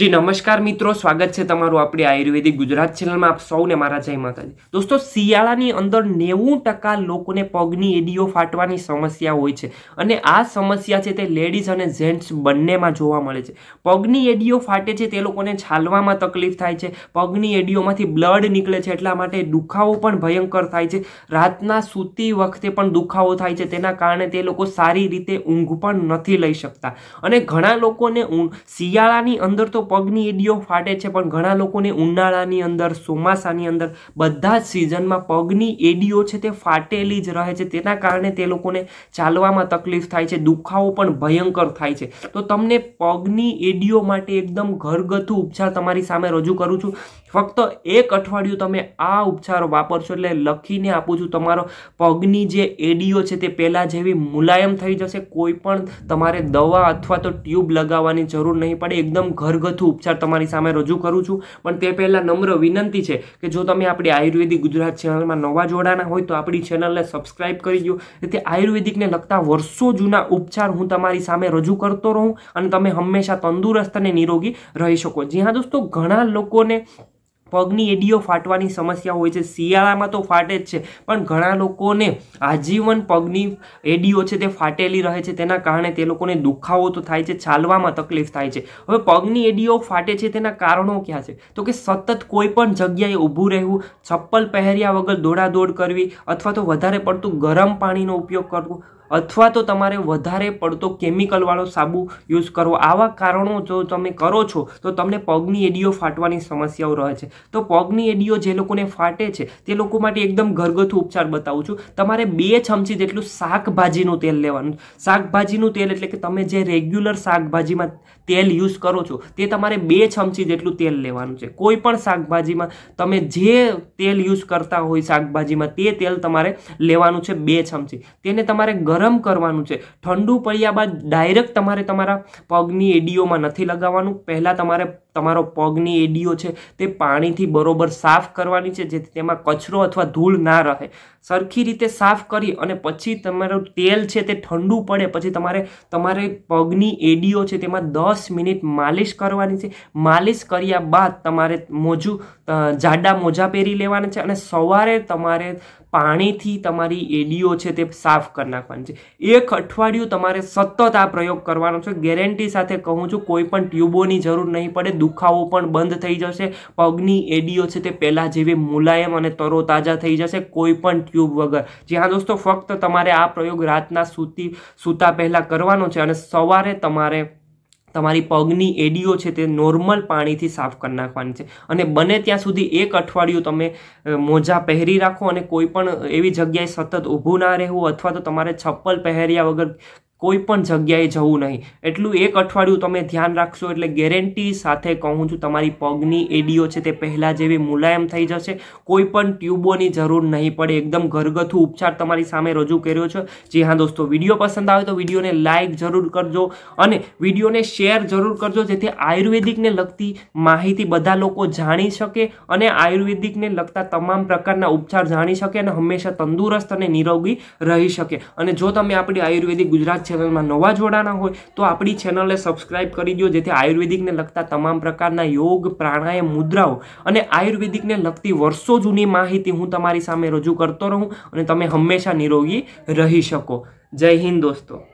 જી નમસ્કાર મિત્રો સ્વાગત છે તમારું આપણી આયુર્વેદિક ગુજરાત ચેનલમાં આપ સૌને મારા જય માતાજી દોસ્તો શિયાળાની અંદર નેવું ટકા લોકોને પગની એડીઓ ફાટવાની સમસ્યા હોય છે અને આ સમસ્યા છે તે લેડીઝ અને જેન્ટ્સ બંનેમાં જોવા મળે છે પગની એડીઓ ફાટે છે તે લોકોને છાલવામાં તકલીફ થાય છે પગની એડીઓમાંથી બ્લડ નીકળે છે એટલા માટે દુખાવો પણ ભયંકર થાય છે રાતના સૂતી વખતે પણ દુખાવો થાય છે તેના કારણે તે લોકો સારી રીતે ઊંઘ પણ નથી લઈ શકતા અને ઘણા લોકોને શિયાળાની અંદર તો તો પગની એડીઓ ફાટે છે પણ ઘણા લોકોને ઉનાળાની અંદર ચોમાસાની અંદર બધા જ સિઝનમાં પગની એડીઓ છે તે ફાટેલી જ રહે છે તેના કારણે તે લોકોને ચાલવામાં તકલીફ થાય છે દુખાવો પણ ભયંકર થાય છે તો તમને પગની એડીઓ માટે એકદમ ઘરગથ્થુ ઉપચાર તમારી સામે રજૂ કરું છું ફક્ત એક અઠવાડિયું તમે આ ઉપચાર વાપરશો એટલે લખીને આપું છું તમારો પગની જે એડીઓ છે તે પહેલાં જેવી મુલાયમ થઈ જશે કોઈ પણ તમારે દવા અથવા તો ટ્યુબ લગાવવાની જરૂર નહીં પડે એકદમ ઘરગથ્થુ વધુ ઉપચાર તમારી સામે રજૂ કરું છું પણ તે પહેલાં નમ્ર વિનંતી છે કે જો તમે આપણી આયુર્વેદિક ગુજરાત ચેનલમાં નવા જોડાના હોય તો આપણી ચેનલને સબસ્ક્રાઇબ કરી દો જેથી આયુર્વેદિકને લગતા વર્ષો જૂના ઉપચાર હું તમારી સામે રજૂ કરતો રહું અને તમે હંમેશા તંદુરસ્ત અને નિરોગી રહી શકો જી દોસ્તો ઘણા લોકોને પગની એડીઓ ફાટવાની સમસ્યા હોય છે શિયાળામાં તો ફાટે જ છે પણ ઘણા લોકોને આજીવન પગની એડીઓ છે તે ફાટેલી રહે છે તેના કારણે તે લોકોને દુખાવો તો થાય છે ચાલવામાં તકલીફ થાય છે હવે પગની એડીઓ ફાટે છે તેના કારણો ક્યાં છે તો કે સતત કોઈ પણ જગ્યાએ ઊભું રહેવું ચપ્પલ પહેર્યા વગર દોડાદોડ કરવી અથવા તો વધારે પડતું ગરમ પાણીનો ઉપયોગ કરવો અથવા તો તમારે વધારે પડતો કેમિકલવાળો સાબુ યુઝ કરવો આવા કારણો જો તમે કરો છો તો તમને પગની એડીઓ ફાટવાની સમસ્યાઓ રહે છે તો પગની એડીઓ જે લોકોને ફાટે છે તે લોકો માટે એકદમ ઘરગથ્થુ ઉપચાર બતાવું છું તમારે બે ચમચી જેટલું શાકભાજીનું તેલ લેવાનું શાકભાજીનું તેલ એટલે કે તમે જે રેગ્યુલર શાકભાજીમાં તેલ યુઝ કરો છો તે તમારે બે ચમચી જેટલું તેલ લેવાનું છે કોઈ પણ શાકભાજીમાં તમે જે તેલ યુઝ કરતા હોય શાકભાજીમાં તે તેલ તમારે લેવાનું છે બે ચમચી તેને તમારે ગરમ ગરમ કરવાનું છે ઠંડુ પડ્યા બાદ ડાયરેક્ટ તમારે તમારા પગની એડીઓમાં નથી લગાવવાનું પહેલાં તમારે તમારો પગની એડીઓ છે તે પાણીથી બરોબર સાફ કરવાની છે જેથી તેમાં કચરો અથવા ધૂળ ના રહે સરખી રીતે સાફ કરી અને પછી તમારું તેલ છે તે ઠંડુ પડે પછી તમારે તમારે પગની એડીઓ છે તેમાં દસ મિનિટ માલિશ કરવાની છે માલિશ કર્યા બાદ તમારે મોજું જાડા મોજા પહેરી લેવાના છે અને સવારે તમારે પાણીથી તમારી એડીઓ છે તે સાફ કરી નાખવાની છે એક અઠવાડિયું તમારે સતત આ પ્રયોગ કરવાનો છે ગેરંટી સાથે કહું છું કોઈ પણ ટ્યુબોની જરૂર નહીં પડે દુખાવો પણ બંધ થઈ જશે પગની એડીઓ છે તે પહેલાં જેવી મુલાયમ અને તરોતાજા થઈ જશે કોઈ પણ ટ્યુબ વગર જી હા દોસ્તો ફક્ત તમારે આ પ્રયોગ રાતના સૂતી સૂતા પહેલાં કરવાનો છે અને સવારે તમારે તમારી પગની એડીઓ છે તે નોર્મલ પાણીથી સાફ કરી નાખવાની છે અને બને ત્યાં સુધી એક અઠવાડિયું તમે મોજા પહેરી રાખો અને કોઈ પણ એવી જગ્યાએ સતત ઊભું ના રહેવું અથવા તો તમારે છપ્પલ પહેર્યા વગર કોઈ પણ જગ્યાએ જવું નહીં એટલું એક અઠવાડિયું તમે ધ્યાન રાખશો એટલે ગેરંટી સાથે કહું છું તમારી પગની એડીઓ છે તે પહેલાં જેવી મુલાયમ થઈ જશે કોઈ પણ ટ્યુબોની જરૂર નહીં પડે એકદમ ઘરગથ્થુ ઉપચાર તમારી સામે રજૂ કર્યો છે જી હા દોસ્તો વિડીયો પસંદ આવે તો વિડીયોને લાઇક જરૂર કરજો અને વિડીયોને શેર જરૂર કરજો જેથી આયુર્વેદિકને લગતી માહિતી બધા લોકો જાણી શકે અને આયુર્વેદિકને લગતા તમામ પ્રકારના ઉપચાર જાણી શકે અને હંમેશા તંદુરસ્ત અને નિરોગી રહી શકે અને જો તમે આપણી આયુર્વેદિક ગુજરાત ચેનલમાં નવા જોડાના હોય તો આપણી ચેનલને સબસ્ક્રાઇબ કરી દો જેથી આયુર્વેદિકને લગતા તમામ પ્રકારના યોગ પ્રાણાયામ મુદ્રાઓ અને આયુર્વેદિકને લગતી વર્ષો જૂની માહિતી હું તમારી સામે રજૂ કરતો રહું અને તમે હંમેશા નિરોગી રહી શકો જય હિન્દ દોસ્તો